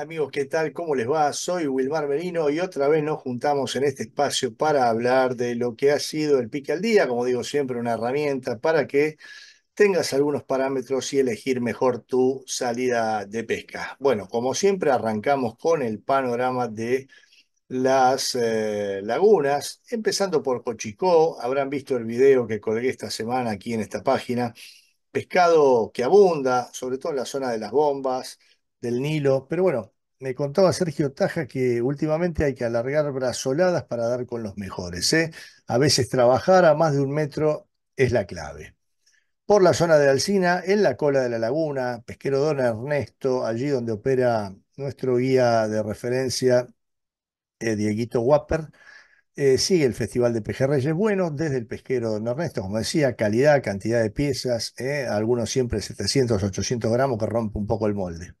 amigos, ¿qué tal? ¿Cómo les va? Soy Wilmar Merino y otra vez nos juntamos en este espacio para hablar de lo que ha sido el pique al día, como digo siempre, una herramienta para que tengas algunos parámetros y elegir mejor tu salida de pesca. Bueno, como siempre arrancamos con el panorama de las eh, lagunas, empezando por Cochicó, habrán visto el video que colgué esta semana aquí en esta página, pescado que abunda, sobre todo en la zona de las bombas, del Nilo. Pero bueno, me contaba Sergio Taja que últimamente hay que alargar brazoladas para dar con los mejores. ¿eh? A veces trabajar a más de un metro es la clave. Por la zona de Alcina, en la cola de la laguna, Pesquero Don Ernesto, allí donde opera nuestro guía de referencia, eh, Dieguito Wapper, eh, sigue el Festival de Pejerreyes bueno, desde el Pesquero Don Ernesto, como decía, calidad, cantidad de piezas, algunos siempre 700, 800 gramos que rompe un poco el molde.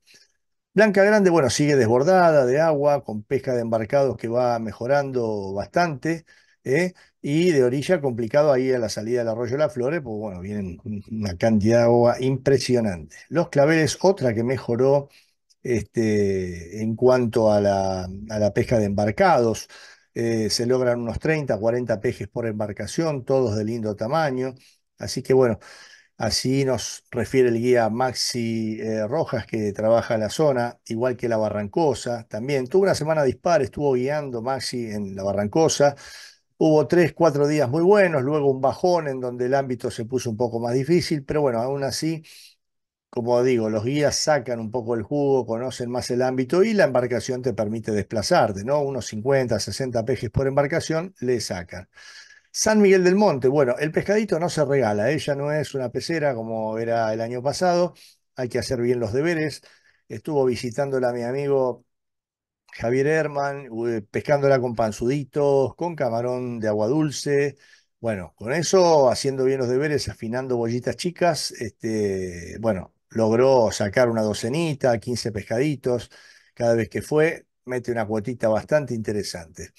Blanca Grande, bueno, sigue desbordada de agua, con pesca de embarcados que va mejorando bastante, ¿eh? y de orilla complicado ahí a la salida del arroyo La las Flores, pues bueno, vienen una cantidad de agua impresionante. Los Claveles, otra que mejoró este, en cuanto a la, a la pesca de embarcados, eh, se logran unos 30, 40 pejes por embarcación, todos de lindo tamaño, así que bueno, Así nos refiere el guía Maxi eh, Rojas, que trabaja la zona, igual que la Barrancosa. También tuvo una semana dispar, estuvo guiando Maxi en la Barrancosa. Hubo tres, cuatro días muy buenos, luego un bajón en donde el ámbito se puso un poco más difícil, pero bueno, aún así, como digo, los guías sacan un poco el jugo, conocen más el ámbito y la embarcación te permite desplazarte, ¿no? Unos 50, 60 pejes por embarcación le sacan. San Miguel del Monte, bueno, el pescadito no se regala, ella ¿eh? no es una pecera como era el año pasado, hay que hacer bien los deberes. Estuvo visitándola mi amigo Javier Herman, eh, pescándola con panzuditos, con camarón de agua dulce. Bueno, con eso, haciendo bien los deberes, afinando bollitas chicas, este, bueno, logró sacar una docenita, 15 pescaditos cada vez que fue, mete una cuotita bastante interesante.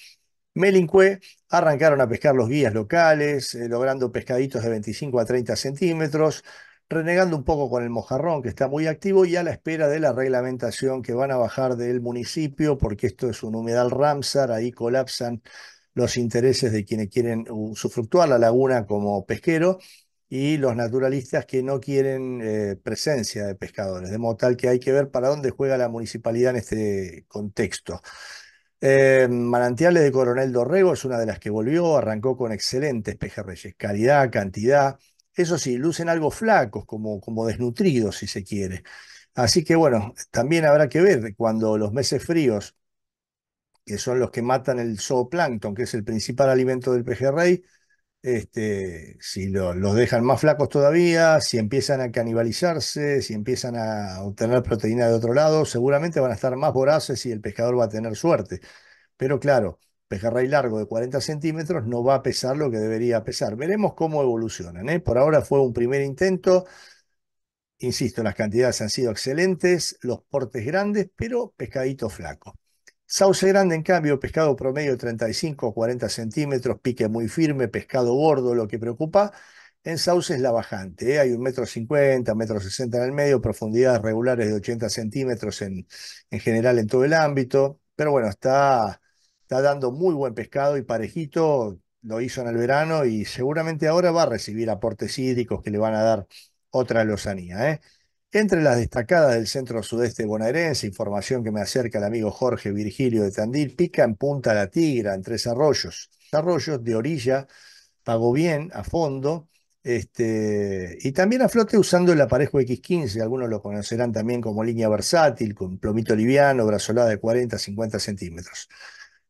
Melincué arrancaron a pescar los guías locales, eh, logrando pescaditos de 25 a 30 centímetros, renegando un poco con el mojarrón que está muy activo y a la espera de la reglamentación que van a bajar del municipio, porque esto es un humedal Ramsar, ahí colapsan los intereses de quienes quieren usufructuar la laguna como pesquero y los naturalistas que no quieren eh, presencia de pescadores, de modo tal que hay que ver para dónde juega la municipalidad en este contexto. Manantiales de Coronel Dorrego es una de las que volvió, arrancó con excelentes pejerreyes, calidad, cantidad. Eso sí, lucen algo flacos, como, como desnutridos, si se quiere. Así que bueno, también habrá que ver cuando los meses fríos, que son los que matan el zooplancton, que es el principal alimento del pejerrey, este, si los dejan más flacos todavía, si empiezan a canibalizarse, si empiezan a obtener proteína de otro lado, seguramente van a estar más voraces y el pescador va a tener suerte. Pero claro, pejerrey largo de 40 centímetros no va a pesar lo que debería pesar. Veremos cómo evolucionan. ¿eh? Por ahora fue un primer intento. Insisto, las cantidades han sido excelentes, los portes grandes, pero pescadito flaco. Sauce grande, en cambio, pescado promedio 35 40 centímetros, pique muy firme, pescado gordo, lo que preocupa. En sauce es la bajante, ¿eh? hay un metro cincuenta, metro sesenta en el medio, profundidades regulares de 80 centímetros en, en general en todo el ámbito. Pero bueno, está, está dando muy buen pescado y parejito, lo hizo en el verano y seguramente ahora va a recibir aportes hídricos que le van a dar otra lozanía. ¿eh? Entre las destacadas del centro sudeste bonaerense, información que me acerca el amigo Jorge Virgilio de Tandil, pica en punta la tigra en tres arroyos. Arroyos de orilla, pagó bien a fondo, este, y también a flote usando el aparejo X15, algunos lo conocerán también como línea versátil, con plomito liviano, brazolada de 40 50 centímetros.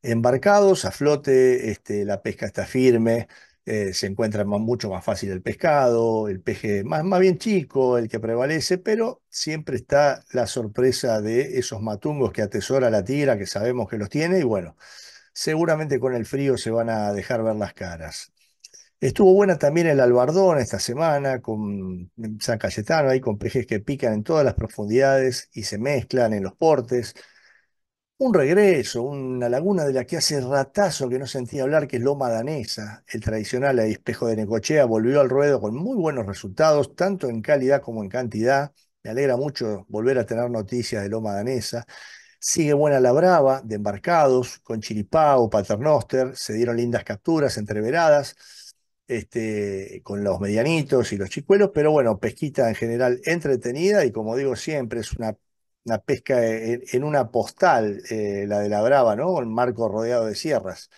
Embarcados, a flote, este, la pesca está firme, eh, se encuentra mucho más fácil el pescado, el peje más, más bien chico, el que prevalece, pero siempre está la sorpresa de esos matungos que atesora la tira, que sabemos que los tiene, y bueno, seguramente con el frío se van a dejar ver las caras. Estuvo buena también el albardón esta semana con San Cayetano, ahí con pejes que pican en todas las profundidades y se mezclan en los portes un regreso, una laguna de la que hace ratazo que no sentía hablar, que es Loma Danesa. El tradicional espejo de Necochea volvió al ruedo con muy buenos resultados, tanto en calidad como en cantidad. Me alegra mucho volver a tener noticias de Loma Danesa. Sigue buena la brava de embarcados con Chiripao, Paternoster. Se dieron lindas capturas entreveradas este, con los medianitos y los chicuelos, pero bueno, pesquita en general entretenida y como digo siempre, es una una pesca e, en, una postal, eh, la de la Brava, ¿no? marco rodeado de sierras.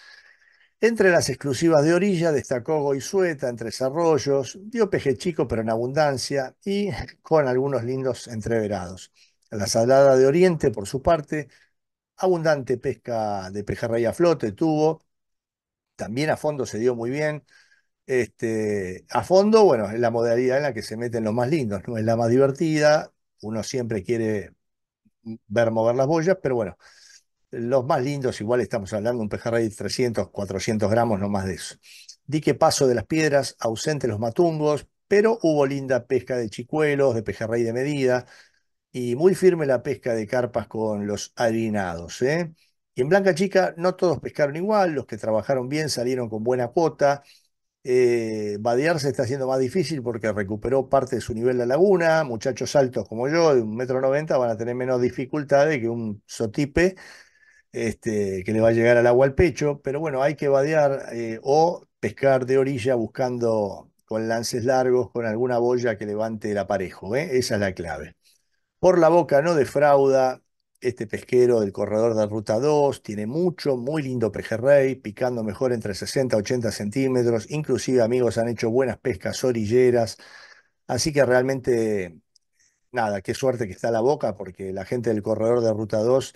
Entre las exclusivas de orilla destacó Goizueta, entre Arroyos, dio peje chico pero en abundancia y con algunos lindos entreverados. La salada de Oriente, por su parte, abundante pesca de pejerrey a flote tuvo. También a fondo se dio muy bien. Este, a fondo, bueno, es la modalidad en la que se meten los más lindos, ¿no? es la más divertida. Uno siempre quiere ver mover las boyas, pero bueno, los más lindos, igual estamos hablando de un pejerrey de 300, 400 gramos, no más de eso. Di que paso de las piedras, ausente los matungos, pero hubo linda pesca de chicuelos, de pejerrey de medida, y muy firme la pesca de carpas con los harinados. ¿eh? Y en Blanca Chica no todos pescaron igual, los que trabajaron bien salieron con buena cuota, eh, se está haciendo más difícil porque recuperó parte de su nivel de laguna. Muchachos altos como yo, de un metro noventa, van a tener menos dificultades que un sotipe este, que le va a llegar al agua al pecho. Pero bueno, hay que vadear eh, o pescar de orilla buscando con lances largos, con alguna boya que levante el aparejo. ¿eh? Esa es la clave. Por la boca no defrauda, este pesquero del corredor de Ruta 2, tiene mucho, muy lindo pejerrey, picando mejor entre 60 y 80 centímetros, inclusive amigos han hecho buenas pescas orilleras, así que realmente, nada, qué suerte que está la boca, porque la gente del corredor de Ruta 2,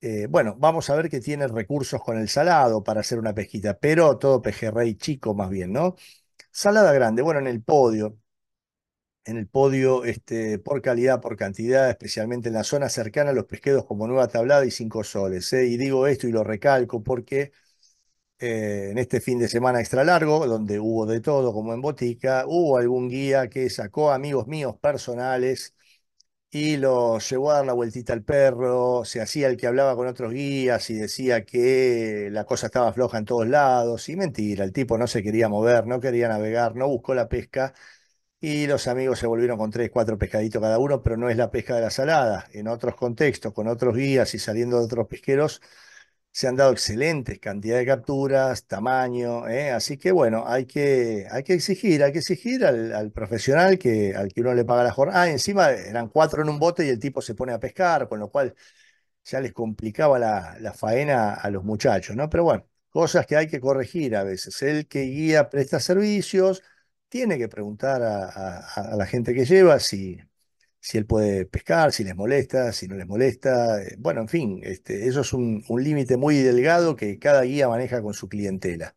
eh, bueno, vamos a ver que tiene recursos con el salado para hacer una pesquita, pero todo pejerrey chico más bien, ¿no? Salada grande, bueno, en el podio, en el podio este, por calidad, por cantidad, especialmente en la zona cercana a los pesqueros como Nueva Tablada y Cinco Soles. ¿eh? Y digo esto y lo recalco porque eh, en este fin de semana extra largo, donde hubo de todo, como en Botica, hubo algún guía que sacó amigos míos personales y los llevó a dar la vueltita al perro, se hacía el que hablaba con otros guías y decía que la cosa estaba floja en todos lados. Y mentira, el tipo no se quería mover, no quería navegar, no buscó la pesca y los amigos se volvieron con tres, cuatro pescaditos cada uno, pero no es la pesca de la salada. En otros contextos, con otros guías y saliendo de otros pesqueros, se han dado excelentes cantidades de capturas, tamaño, ¿eh? así que bueno, hay que, hay que exigir, hay que exigir al, profesional que, al que uno le paga la jornada. Ah, encima eran cuatro en un bote y el tipo se pone a pescar, con lo cual ya les complicaba la, la faena a los muchachos, ¿no? Pero bueno, cosas que hay que corregir a veces. El que guía presta servicios, tiene que preguntar a, la gente que lleva si, él puede pescar, si les molesta, si no les molesta. Eh, bueno, en fin, este, eso es un, límite muy delgado que cada guía maneja con su clientela.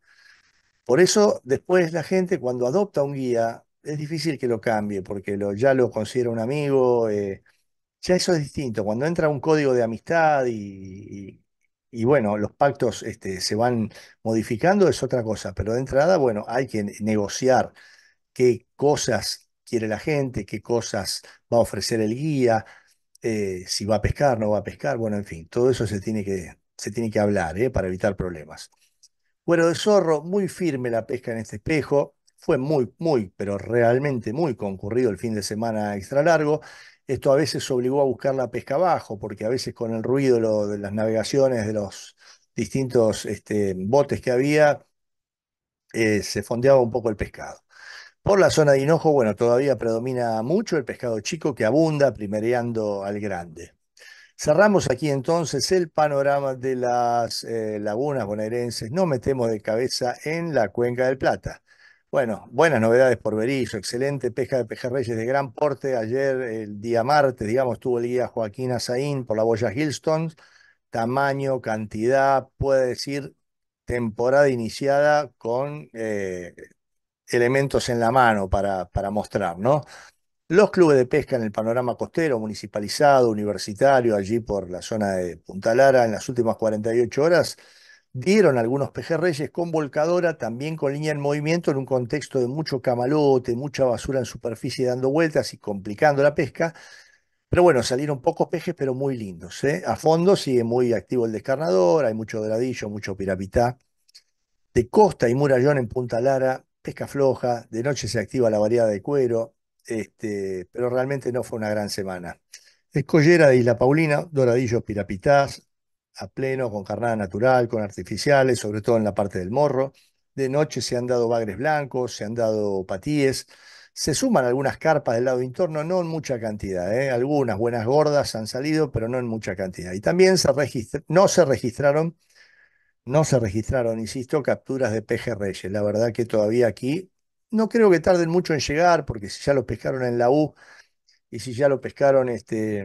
Por eso después la gente cuando adopta un guía es difícil que lo cambie porque lo, ya lo considera un amigo, eh, ya eso es distinto. Cuando entra un código de amistad y, bueno, los pactos este, se van modificando es otra cosa, pero de entrada, bueno, hay que negociar qué cosas quiere la gente, qué cosas va a ofrecer el guía, eh, si va a pescar, no va a pescar, bueno, en fin, todo eso se tiene que, se tiene que hablar ¿eh? para evitar problemas. Bueno, de zorro, muy firme la pesca en este espejo, fue muy, muy, pero realmente muy concurrido el fin de semana extra largo. Esto a veces obligó a buscar la pesca abajo, porque a veces con el ruido de las navegaciones, de los distintos este, botes que había, eh, se fondeaba un poco el pescado. Por la zona de Hinojo, bueno, todavía predomina mucho el pescado chico que abunda primereando al grande. Cerramos aquí entonces el panorama de las eh, lagunas bonaerenses. No metemos de cabeza en la Cuenca del Plata. Bueno, buenas novedades por Berizo, excelente pesca de pejerreyes de gran porte. Ayer, el día martes, digamos, tuvo el guía Joaquín Azaín por la boya Hilston. Tamaño, cantidad, puede decir, temporada iniciada con eh, elementos en la mano para, para mostrar, ¿no? Los clubes de pesca en el panorama costero, municipalizado, universitario, allí por la zona de Punta Lara, en las últimas 48 horas, dieron algunos pejerreyes con volcadora, también con línea en movimiento, en un contexto de mucho camalote, mucha basura en superficie dando vueltas y complicando la pesca. Pero bueno, salieron pocos pejes, pero muy lindos. ¿eh? A fondo sigue muy activo el descarnador, hay mucho doradillo, mucho pirapitá. De costa y murallón en Punta Lara, pesca floja, de noche se activa la variedad de cuero, este, pero realmente no fue una gran semana. Escollera de Isla Paulina, doradillos pirapitás, a pleno, con carnada natural, con artificiales, sobre todo en la parte del morro. De noche se han dado bagres blancos, se han dado patíes. Se suman algunas carpas del lado interno, no en mucha cantidad. ¿eh? Algunas buenas gordas han salido, pero no en mucha cantidad. Y también no se registraron no se registraron, insisto, capturas de pejerreyes. La verdad que todavía aquí no creo que tarden mucho en llegar, porque si ya lo pescaron en la U y si ya lo pescaron este,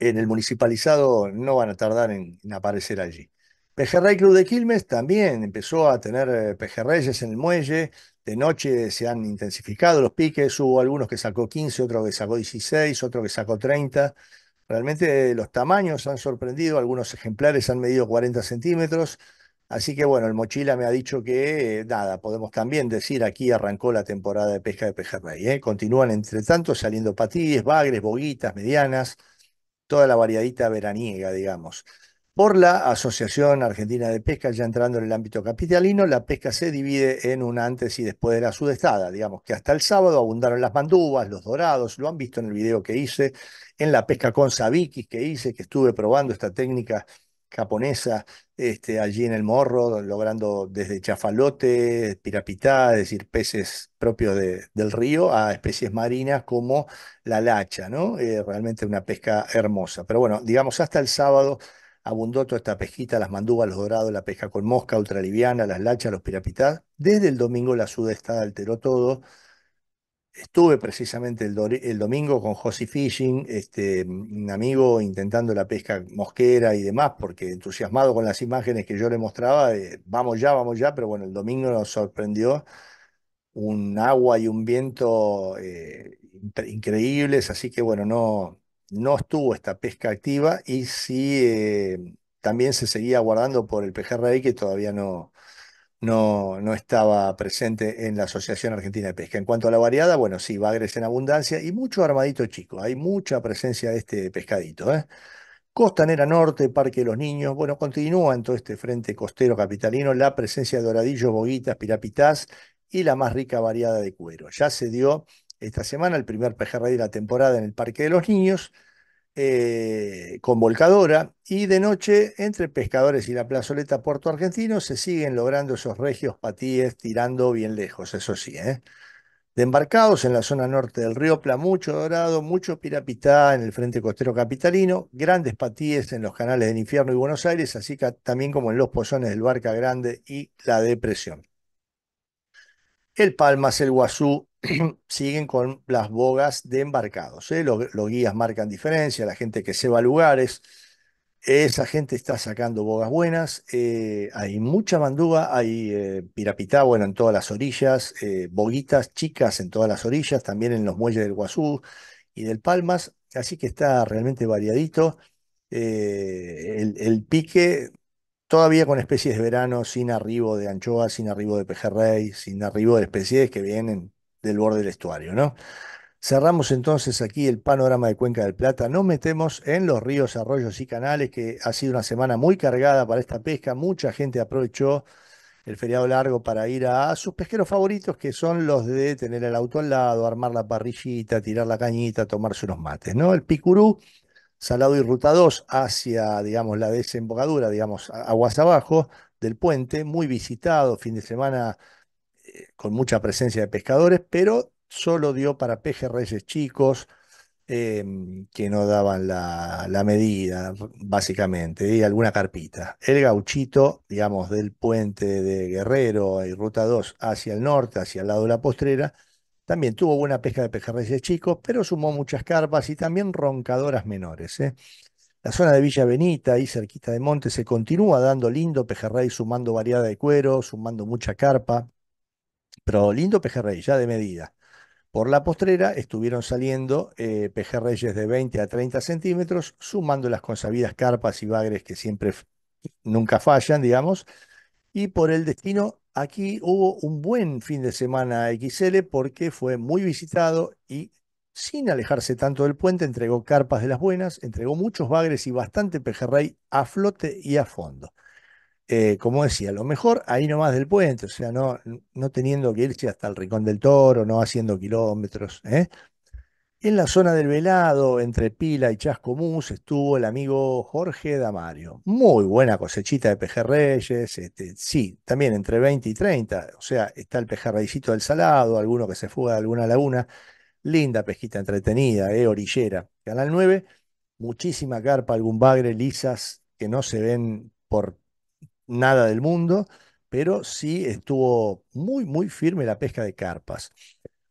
en el municipalizado, no van a tardar en, aparecer allí. Pejerrey Club de Quilmes también empezó a tener eh, pejerreyes en el muelle. De noche se han intensificado los piques. Hubo algunos que sacó 15, otro que sacó 16, otro que sacó 30. Realmente los tamaños han sorprendido, algunos ejemplares han medido 40 centímetros, así que bueno, el mochila me ha dicho que nada, podemos también decir aquí arrancó la temporada de pesca de pejerrey. ¿eh? Continúan entre tanto saliendo patíes, bagres, boguitas, medianas, toda la variadita veraniega, digamos. Por la Asociación Argentina de Pesca, ya entrando en el ámbito capitalino, la pesca se divide en un antes y después de la sudestada. Digamos que hasta el sábado abundaron las mandubas, los dorados, lo han visto en el video que hice, en la pesca con sabikis que hice, que estuve probando esta técnica japonesa este, allí en el morro, logrando desde chafalote, pirapitá, es decir, peces propios del río, a especies marinas como la lacha, ¿no? Eh, realmente una pesca hermosa. Pero bueno, digamos, hasta el sábado abundó toda esta pesquita, las mandúbas, los dorados, la pesca con mosca, ultraliviana, las lachas, los pirapitás. Desde el domingo la sudestada alteró todo. Estuve precisamente el, domingo con José Fishing, este, un amigo intentando la pesca mosquera y demás, porque entusiasmado con las imágenes que yo le mostraba, vamos ya, vamos ya, pero bueno, el domingo nos sorprendió un agua y un viento eh, increíbles, así que bueno, no, no estuvo esta pesca activa y sí, eh, también se seguía guardando por el pejerrey que todavía no, no, no, estaba presente en la Asociación Argentina de Pesca. En cuanto a la variada, bueno, sí, bagres en abundancia y mucho armadito chico, hay mucha presencia de este pescadito. ¿eh? Costanera Norte, Parque de los Niños, bueno, continúa en todo este frente costero capitalino la presencia de doradillos, boguitas, pirapitás y la más rica variada de cuero. Ya se dio esta semana, el primer pejerrey de la temporada en el Parque de los Niños, eh, con volcadora, y de noche, entre pescadores y la plazoleta Puerto Argentino, se siguen logrando esos regios patíes tirando bien lejos, eso sí, ¿eh? de embarcados en la zona norte del río Pla mucho dorado, mucho pirapitá en el frente costero capitalino, grandes patíes en los canales del infierno y Buenos Aires, así que también como en los pozones del Barca Grande y la Depresión. El Palmas, el Guazú, siguen con las bogas de embarcados. ¿eh? Los, guías marcan diferencia, la gente que se va a lugares, esa gente está sacando bogas buenas. Eh, hay mucha mandúa, hay eh, pirapitá, bueno, en todas las orillas, boguitas chicas en todas las orillas, también en los muelles del Guazú y del Palmas. Así que está realmente variadito. El, el pique todavía con especies de verano, sin arribo de anchoa, sin arribo de pejerrey, sin arribo de especies que vienen del borde del estuario, ¿no? Cerramos entonces aquí el panorama de Cuenca del Plata. Nos metemos en los ríos, arroyos y canales, que ha sido una semana muy cargada para esta pesca. Mucha gente aprovechó el feriado largo para ir a sus pesqueros favoritos, que son los de tener el auto al lado, armar la parrillita, tirar la cañita, tomarse unos mates, ¿no? El picurú, salado y ruta 2, hacia, digamos, la desembocadura, digamos, aguas abajo del puente, muy visitado, fin de semana con mucha presencia de pescadores, pero solo dio para pejerreyes chicos em, que no daban la, medida, básicamente, y alguna carpita. El gauchito, digamos, del puente de Guerrero y Ruta 2 hacia el norte, hacia el lado de la postrera, también tuvo buena pesca de pejerreyes chicos, pero sumó muchas carpas y también roncadoras menores. ¿eh? La zona de Villa Benita, y cerquita de Monte, se continúa dando lindo pejerrey, sumando variedad de cuero, sumando mucha carpa pero lindo pejerrey, ya de medida. Por la postrera estuvieron saliendo eh, pejerreyes de 20 a 30 centímetros, sumando las consabidas carpas y bagres que siempre, nunca fallan, digamos. Y por el destino, aquí hubo un buen fin de semana XL porque fue muy visitado y sin alejarse tanto del puente, entregó carpas de las buenas, entregó muchos bagres y bastante pejerrey a flote y a fondo. Eh, como decía, lo mejor ahí nomás del puente, o sea, no, no teniendo que irse hasta el Rincón del Toro, no haciendo kilómetros. ¿eh? En la zona del velado, entre Pila y Chascomús, estuvo el amigo Jorge Damario. Muy buena cosechita de pejerreyes, este, sí, también entre 20 y 30, o sea, está el pejerreycito del salado, alguno que se fuga de alguna laguna. Linda pesquita entretenida, eh, orillera. Canal 9, muchísima carpa, algún bagre, lisas que no se ven por nada del mundo, pero sí estuvo muy, muy firme la pesca de carpas.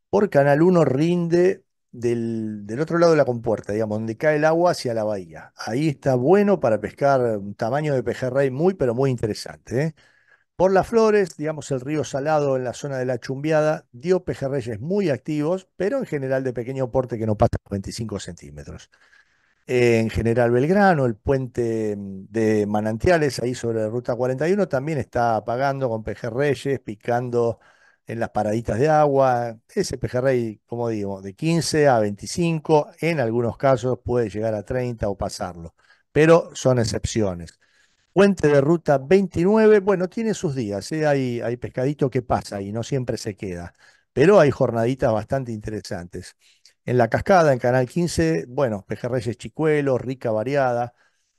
Por Canal 1 rinde del, del, otro lado de la compuerta, digamos, donde cae el agua hacia la bahía. Ahí está bueno para pescar un tamaño de pejerrey muy, pero muy interesante. ¿eh? Por las flores, digamos, el río Salado en la zona de la Chumbiada dio pejerreyes muy activos, pero en general de pequeño porte que no pasa 25 centímetros. Eh, en General Belgrano, el puente mm, de Manantiales, ahí sobre la Ruta 41, también está apagando con pejerreyes, picando en las paraditas de agua. Ese pejerrey, como digo, de 15 a 25, en algunos casos puede llegar a 30 o pasarlo, pero son excepciones. Puente de Ruta 29, bueno, tiene sus días, ¿eh? hay, hay pescadito que pasa y no siempre se queda, pero hay jornaditas bastante interesantes en La Cascada, en Canal 15, bueno, pejerreyes chicuelos, rica variada.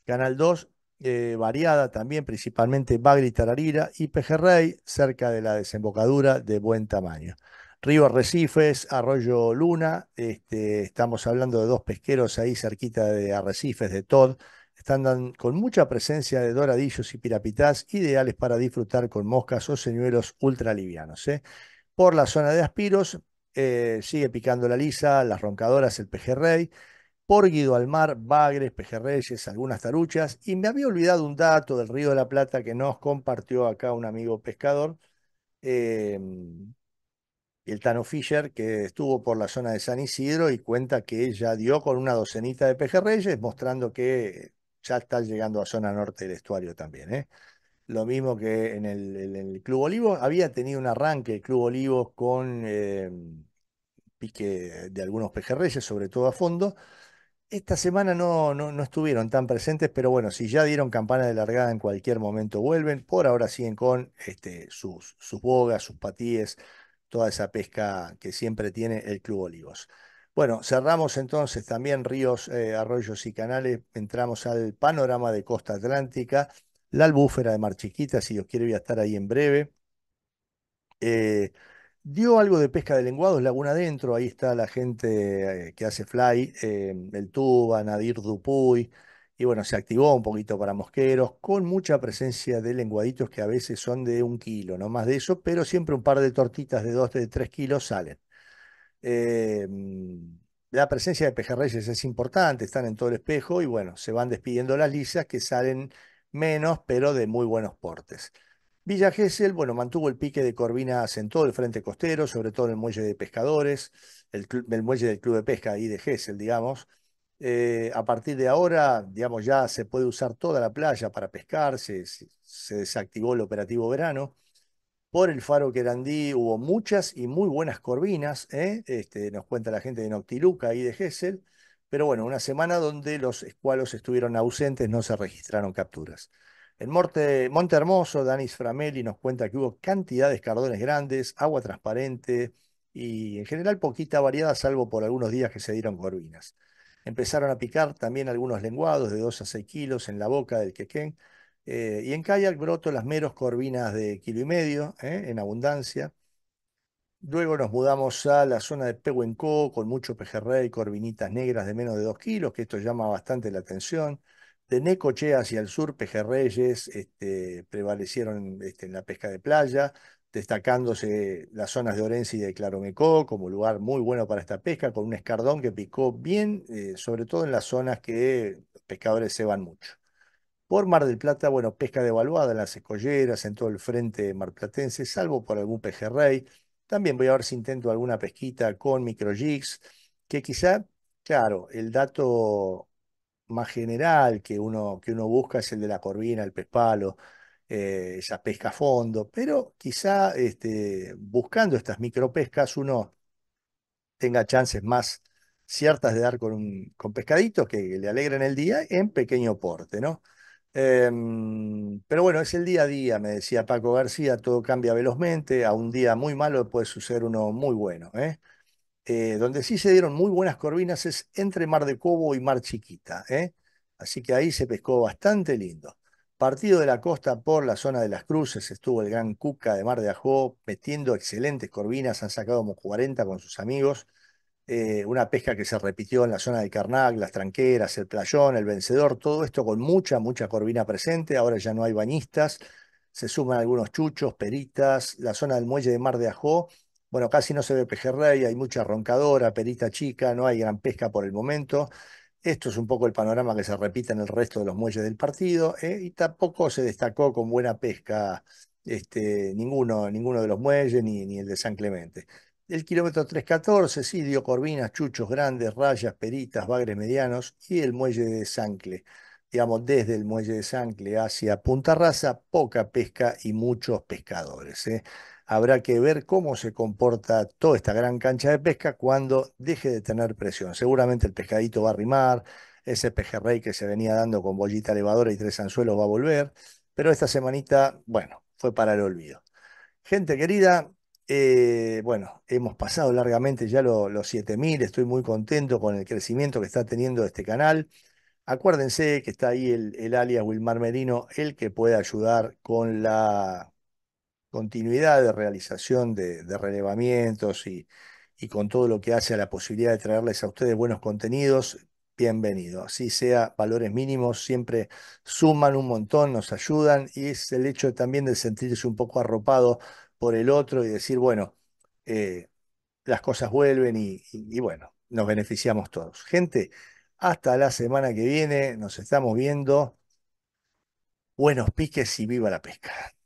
Canal 2, eh, variada también, principalmente Bagri Tararira y Pejerrey, cerca de la desembocadura de buen tamaño. Río Arrecifes, Arroyo Luna, este, estamos hablando de dos pesqueros ahí cerquita de Arrecifes, de Todd, están con mucha presencia de doradillos y pirapitás, ideales para disfrutar con moscas o señuelos ultralivianos. ¿eh? Por la zona de Aspiros, eh, sigue picando la lisa, las roncadoras, el pejerrey, por Guido mar, Bagres, pejerreyes, algunas taruchas, y me había olvidado un dato del Río de la Plata que nos compartió acá un amigo pescador, em, el Tano Fisher, que estuvo por la zona de San Isidro y cuenta que ya dio con una docenita de pejerreyes, mostrando que ya está llegando a zona norte del estuario también. ¿eh? Lo mismo que en el, Club Olivo, había tenido un arranque el Club Olivo con... Em, pique de algunos pejerreyes, sobre todo a fondo. Esta semana no, no, estuvieron tan presentes, pero bueno, si ya dieron campana de largada en cualquier momento vuelven. Por ahora siguen con este, sus, sus bogas, sus patíes, toda esa pesca que siempre tiene el Club Olivos. Bueno, cerramos entonces también ríos, eh, arroyos y canales. Entramos al panorama de costa atlántica, la albúfera de Mar Chiquita, si Dios quiere voy a estar ahí en breve. Eh, Dio algo de pesca de lenguados, Laguna Adentro, ahí está la gente eh, que hace fly, em, el Tuba, Nadir Dupuy, y bueno, se activó un poquito para mosqueros, con mucha presencia de lenguaditos que a veces son de un kilo, no más de eso, pero siempre un par de tortitas de dos, de tres kilos salen. Em, la presencia de pejerreyes es importante, están en todo el espejo y bueno, se van despidiendo las lisas que salen menos, pero de muy buenos portes. Villa Gesell, bueno, mantuvo el pique de Corvinas en todo el frente costero, sobre todo en el muelle de pescadores, el, muelle del club de pesca y de Gesell, digamos. Eh, a partir de ahora, digamos, ya se puede usar toda la playa para pescar, se, desactivó el operativo verano. Por el faro Querandí hubo muchas y muy buenas corvinas, ¿eh? este, nos cuenta la gente de Noctiluca y de Gesell, pero bueno, una semana donde los escualos estuvieron ausentes, no se registraron capturas. En Monte, Hermoso, Danis Framelli nos cuenta que hubo cantidad de escardones grandes, agua transparente y en general poquita variada, salvo por algunos días que se dieron corvinas. Empezaron a picar también algunos lenguados de 2 a 6 kilos en la boca del quequén. Eh, y en kayak, broto, las meros corvinas de kilo y medio, eh, en abundancia. Luego nos mudamos a la zona de Pehuenco, con mucho pejerrey, y corvinitas negras de menos de 2 kilos, que esto llama bastante la atención de Necochea hacia el sur, pejerreyes este, prevalecieron este, en la pesca de playa, destacándose las zonas de Orense y de Claromecó como lugar muy bueno para esta pesca, con un escardón que picó bien, eh, sobre todo en las zonas que pescadores se van mucho. Por Mar del Plata, bueno, pesca devaluada en las escolleras, en todo el frente marplatense, salvo por algún pejerrey. También voy a ver si intento alguna pesquita con microjigs, que quizá, claro, el dato más general que uno, que uno busca es el de la corvina, el pespalo, eh, esa pesca a fondo, pero quizá este, buscando estas micropescas uno tenga chances más ciertas de dar con, un, con pescaditos que le alegren el día en pequeño porte, ¿no? Em, pero bueno, es el día a día, me decía Paco García, todo cambia velozmente, a un día muy malo puede suceder uno muy bueno, ¿eh? Eh, donde sí se dieron muy buenas corvinas es entre Mar de Cobo y Mar Chiquita. ¿eh? Así que ahí se pescó bastante lindo. Partido de la costa por la zona de las cruces, estuvo el gran Cuca de Mar de Ajó metiendo excelentes corvinas, han sacado como 40 con sus amigos. Eh, una pesca que se repitió en la zona de Carnac, las tranqueras, el playón, el vencedor, todo esto con mucha, mucha corvina presente. Ahora ya no hay bañistas, se suman algunos chuchos, peritas, la zona del muelle de Mar de Ajó bueno, casi no se ve pejerrey, hay mucha roncadora, perita chica, no hay gran pesca por el momento. Esto es un poco el panorama que se repite en el resto de los muelles del partido eh, y tampoco se destacó con buena pesca este, ninguno, ninguno de los muelles ni, ni el de San Clemente. El kilómetro 314, sí, dio corvinas, chuchos grandes, rayas, peritas, bagres medianos y el muelle de Sancle. Digamos, desde el muelle de Sancle hacia Punta Raza, poca pesca y muchos pescadores. ¿eh? Habrá que ver cómo se comporta toda esta gran cancha de pesca cuando deje de tener presión. Seguramente el pescadito va a rimar, ese pejerrey que se venía dando con bollita elevadora y tres anzuelos va a volver, pero esta semanita, bueno, fue para el olvido. Gente querida, eh, bueno, hemos pasado largamente ya los 7000, estoy muy contento con el crecimiento que está teniendo este canal. Acuérdense que está ahí el, el alias Wilmar Merino, el que puede ayudar con la continuidad de realización de, relevamientos y, con todo lo que hace a la posibilidad de traerles a ustedes buenos contenidos, bienvenido. Así sea, valores mínimos siempre suman un montón, nos ayudan y es el hecho también de sentirse un poco arropado por el otro y decir, bueno, eh, las cosas vuelven y bueno, nos beneficiamos todos. Gente, hasta la semana que viene, nos estamos viendo. Buenos piques y viva la pesca.